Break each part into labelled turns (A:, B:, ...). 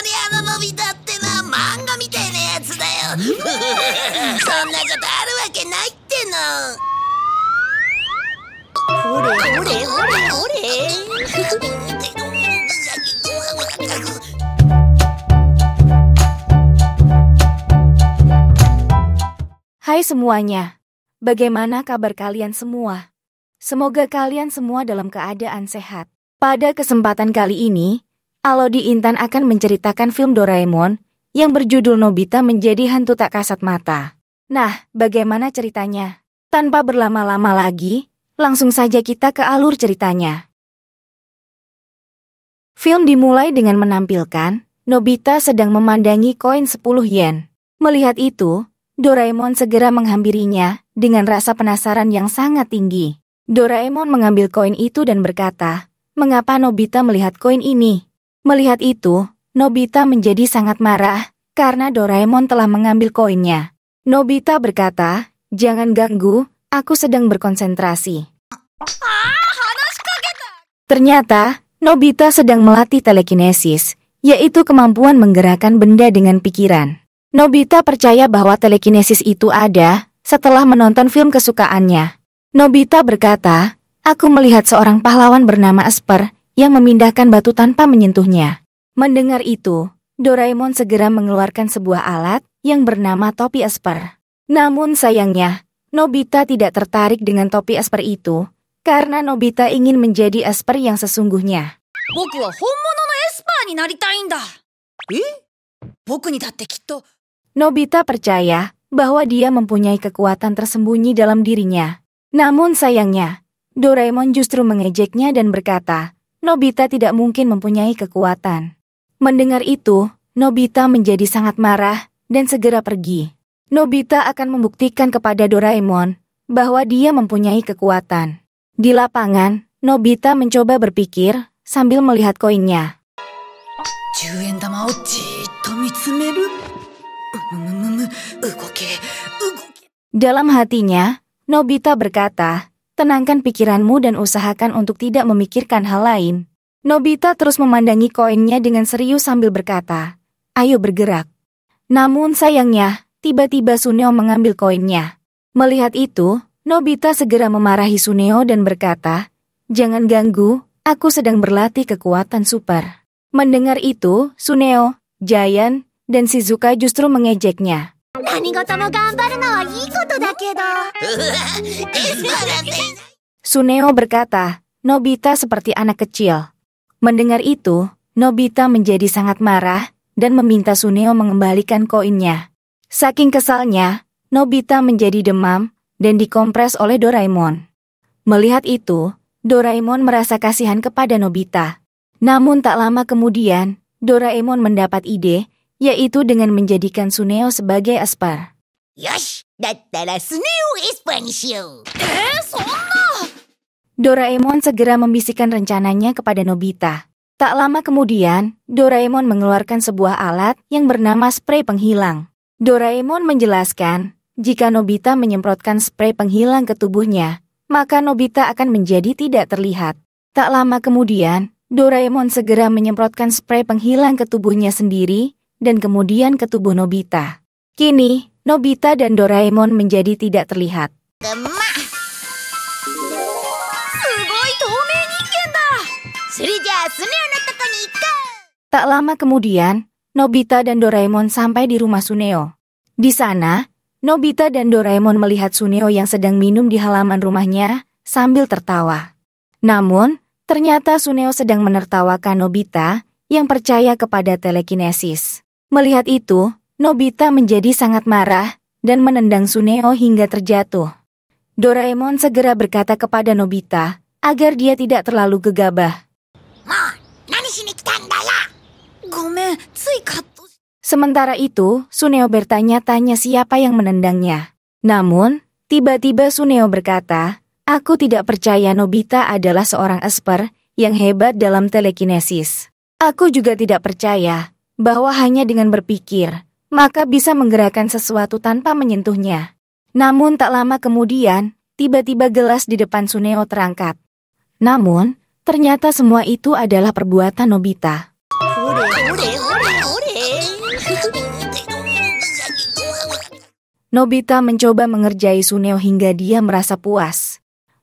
A: Hai semuanya, bagaimana kabar kalian semua? Semoga kalian semua dalam keadaan sehat. Pada kesempatan kali ini, Alodi Intan akan menceritakan film Doraemon yang berjudul Nobita menjadi hantu tak kasat mata. Nah, bagaimana ceritanya? Tanpa berlama-lama lagi, langsung saja kita ke alur ceritanya. Film dimulai dengan menampilkan Nobita sedang memandangi koin 10 yen. Melihat itu, Doraemon segera menghampirinya dengan rasa penasaran yang sangat tinggi. Doraemon mengambil koin itu dan berkata, "Mengapa Nobita melihat koin ini?" Melihat itu, Nobita menjadi sangat marah karena Doraemon telah mengambil koinnya. Nobita berkata, Jangan ganggu, aku sedang berkonsentrasi. Ternyata, Nobita sedang melatih telekinesis, yaitu kemampuan menggerakkan benda dengan pikiran. Nobita percaya bahwa telekinesis itu ada setelah menonton film kesukaannya. Nobita berkata, Aku melihat seorang pahlawan bernama Esper yang memindahkan batu tanpa menyentuhnya. Mendengar itu, Doraemon segera mengeluarkan sebuah alat yang bernama topi esper. Namun sayangnya, Nobita tidak tertarik dengan topi esper itu karena Nobita ingin menjadi esper yang sesungguhnya. Nobita percaya bahwa dia mempunyai kekuatan tersembunyi dalam dirinya. Namun sayangnya, Doraemon justru mengejeknya dan berkata, Nobita tidak mungkin mempunyai kekuatan. Mendengar itu, Nobita menjadi sangat marah dan segera pergi. Nobita akan membuktikan kepada Doraemon bahwa dia mempunyai kekuatan. Di lapangan, Nobita mencoba berpikir sambil melihat koinnya. Dalam hatinya, Nobita berkata, Tenangkan pikiranmu dan usahakan untuk tidak memikirkan hal lain. Nobita terus memandangi koinnya dengan serius sambil berkata, ayo bergerak. Namun sayangnya, tiba-tiba Suneo mengambil koinnya. Melihat itu, Nobita segera memarahi Suneo dan berkata, jangan ganggu, aku sedang berlatih kekuatan super. Mendengar itu, Suneo, Jayan, dan Shizuka justru mengejeknya. 何事も頑張るのはいいことだけど。Suneo berkata, Nobita seperti anak kecil. Mendengar itu, Nobita menjadi sangat marah dan meminta Suneo mengembalikan koinnya. Saking kesalnya, Nobita menjadi demam dan dikompres oleh Doraemon. Melihat itu, Doraemon merasa kasihan kepada Nobita. Namun tak lama kemudian, Doraemon mendapat ide yaitu dengan menjadikan Suneo sebagai aspar. Yosh, datara Suneo is eh, Doraemon segera membisikkan rencananya kepada Nobita. Tak lama kemudian, Doraemon mengeluarkan sebuah alat yang bernama spray penghilang. Doraemon menjelaskan, jika Nobita menyemprotkan spray penghilang ke tubuhnya, maka Nobita akan menjadi tidak terlihat. Tak lama kemudian, Doraemon segera menyemprotkan spray penghilang ke tubuhnya sendiri dan kemudian ke tubuh Nobita. Kini, Nobita dan Doraemon menjadi tidak terlihat. Tak lama kemudian, Nobita dan Doraemon sampai di rumah Suneo. Di sana, Nobita dan Doraemon melihat Suneo yang sedang minum di halaman rumahnya sambil tertawa. Namun, ternyata Suneo sedang menertawakan Nobita yang percaya kepada telekinesis. Melihat itu, Nobita menjadi sangat marah dan menendang Suneo hingga terjatuh. Doraemon segera berkata kepada Nobita agar dia tidak terlalu gegabah. Ya? Sementara itu, Suneo bertanya-tanya siapa yang menendangnya. Namun, tiba-tiba Suneo berkata, Aku tidak percaya Nobita adalah seorang esper yang hebat dalam telekinesis. Aku juga tidak percaya bahwa hanya dengan berpikir, maka bisa menggerakkan sesuatu tanpa menyentuhnya. Namun tak lama kemudian, tiba-tiba gelas di depan Suneo terangkat. Namun, ternyata semua itu adalah perbuatan Nobita. Nobita mencoba mengerjai Suneo hingga dia merasa puas.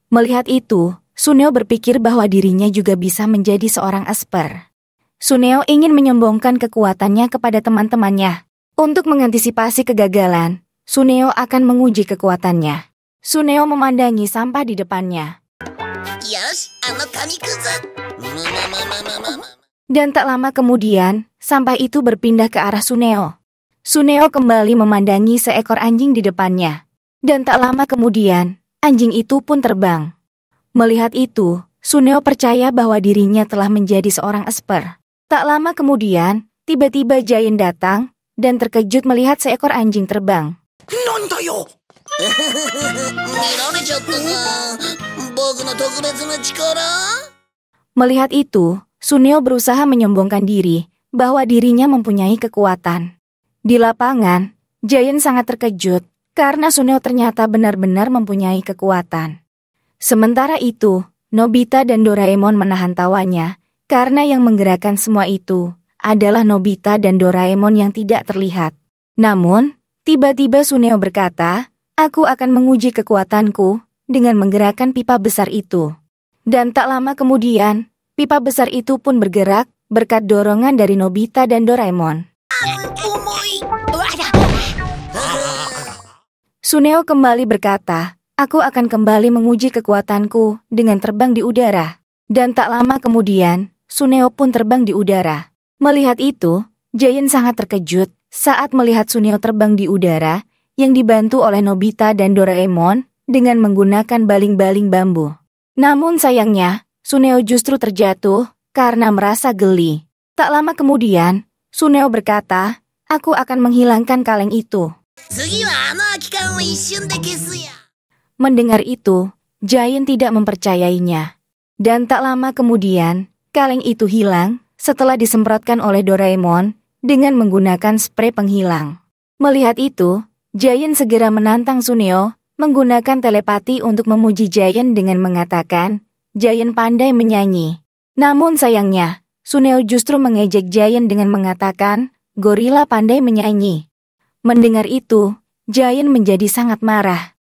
A: Melihat itu, Suneo berpikir bahwa dirinya juga bisa menjadi seorang asper. Suneo ingin menyombongkan kekuatannya kepada teman-temannya. Untuk mengantisipasi kegagalan, Suneo akan menguji kekuatannya. Suneo memandangi sampah di depannya. Dan tak lama kemudian, sampah itu berpindah ke arah Suneo. Suneo kembali memandangi seekor anjing di depannya. Dan tak lama kemudian, anjing itu pun terbang. Melihat itu, Suneo percaya bahwa dirinya telah menjadi seorang esper. Tak lama kemudian, tiba-tiba Jain datang dan terkejut melihat seekor anjing terbang. Melihat itu, Suneo berusaha menyombongkan diri bahwa dirinya mempunyai kekuatan. Di lapangan, Jain sangat terkejut karena Suneo ternyata benar-benar mempunyai kekuatan. Sementara itu, Nobita dan Doraemon menahan tawanya karena yang menggerakkan semua itu adalah Nobita dan Doraemon yang tidak terlihat. Namun, tiba-tiba Suneo berkata, aku akan menguji kekuatanku dengan menggerakkan pipa besar itu. Dan tak lama kemudian, pipa besar itu pun bergerak berkat dorongan dari Nobita dan Doraemon. Suneo kembali berkata, aku akan kembali menguji kekuatanku dengan terbang di udara. Dan tak lama kemudian, Suneo pun terbang di udara. Melihat itu, Jayen sangat terkejut saat melihat Suneo terbang di udara yang dibantu oleh Nobita dan Doraemon dengan menggunakan baling-baling bambu. Namun sayangnya, Suneo justru terjatuh karena merasa geli. Tak lama kemudian, Suneo berkata, aku akan menghilangkan kaleng itu. Mendengar itu, Jayen tidak mempercayainya. Dan tak lama kemudian, Kaleng itu hilang setelah disemprotkan oleh Doraemon dengan menggunakan spray penghilang. Melihat itu, Giant segera menantang Suneo menggunakan telepati untuk memuji Giant dengan mengatakan, Giant pandai menyanyi. Namun sayangnya, Suneo justru mengejek Giant dengan mengatakan, Gorilla pandai menyanyi. Mendengar itu, Giant menjadi sangat marah.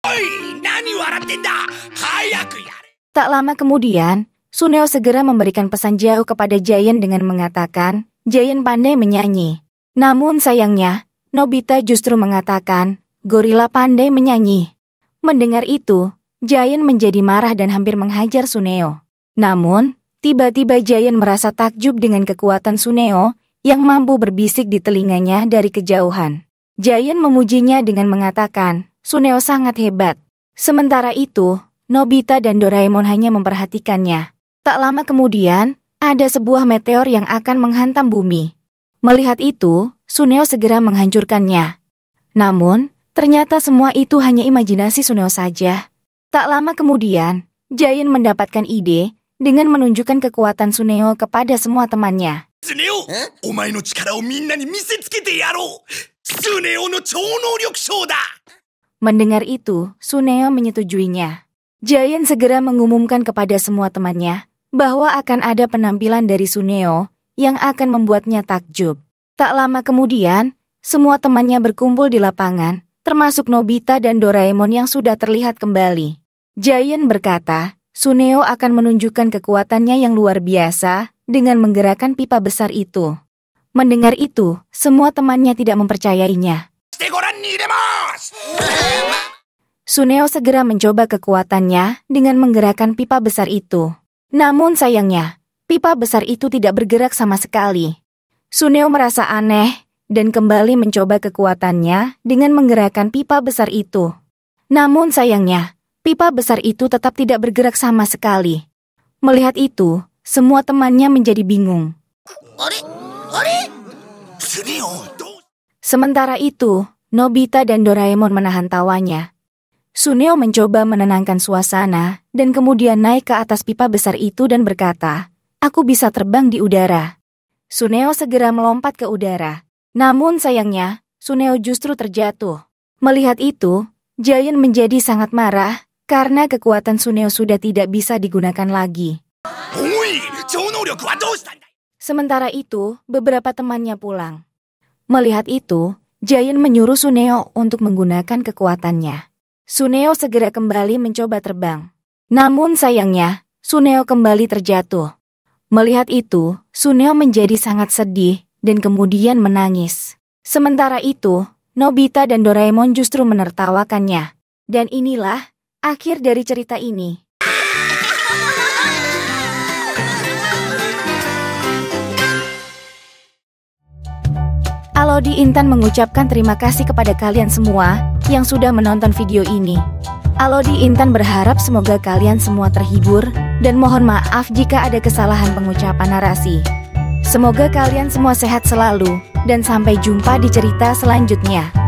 A: Ya. Tak lama kemudian, Suneo segera memberikan pesan jauh kepada Jayen dengan mengatakan, Jayen pandai menyanyi. Namun sayangnya, Nobita justru mengatakan, gorila pandai menyanyi. Mendengar itu, Jayen menjadi marah dan hampir menghajar Suneo. Namun, tiba-tiba Jayen merasa takjub dengan kekuatan Suneo yang mampu berbisik di telinganya dari kejauhan. Jayen memujinya dengan mengatakan, Suneo sangat hebat. Sementara itu, Nobita dan Doraemon hanya memperhatikannya. Tak lama kemudian, ada sebuah meteor yang akan menghantam bumi. Melihat itu, Suneo segera menghancurkannya. Namun, ternyata semua itu hanya imajinasi Suneo saja. Tak lama kemudian, Jain mendapatkan ide dengan menunjukkan kekuatan Suneo kepada semua temannya. Suneo, omae no minna ni Suneo no Mendengar itu, Suneo menyetujuinya. Jayan segera mengumumkan kepada semua temannya bahwa akan ada penampilan dari Suneo yang akan membuatnya takjub. Tak lama kemudian, semua temannya berkumpul di lapangan, termasuk Nobita dan Doraemon yang sudah terlihat kembali. Giant berkata, Suneo akan menunjukkan kekuatannya yang luar biasa dengan menggerakkan pipa besar itu. Mendengar itu, semua temannya tidak mempercayainya. Suneo segera mencoba kekuatannya dengan menggerakkan pipa besar itu. Namun sayangnya, pipa besar itu tidak bergerak sama sekali. Suneo merasa aneh dan kembali mencoba kekuatannya dengan menggerakkan pipa besar itu. Namun sayangnya, pipa besar itu tetap tidak bergerak sama sekali. Melihat itu, semua temannya menjadi bingung. Sementara itu, Nobita dan Doraemon menahan tawanya Suneo mencoba menenangkan suasana dan kemudian naik ke atas pipa besar itu dan berkata, Aku bisa terbang di udara. Suneo segera melompat ke udara. Namun sayangnya, Suneo justru terjatuh. Melihat itu, Giant menjadi sangat marah karena kekuatan Suneo sudah tidak bisa digunakan lagi. Ah, Sementara itu, beberapa temannya pulang. Melihat itu, Giant menyuruh Suneo untuk menggunakan kekuatannya. Suneo segera kembali mencoba terbang. Namun sayangnya, Suneo kembali terjatuh. Melihat itu, Suneo menjadi sangat sedih dan kemudian menangis. Sementara itu, Nobita dan Doraemon justru menertawakannya. Dan inilah akhir dari cerita ini. Alodi Intan mengucapkan terima kasih kepada kalian semua yang sudah menonton video ini. Alodi Intan berharap semoga kalian semua terhibur dan mohon maaf jika ada kesalahan pengucapan narasi. Semoga kalian semua sehat selalu dan sampai jumpa di cerita selanjutnya.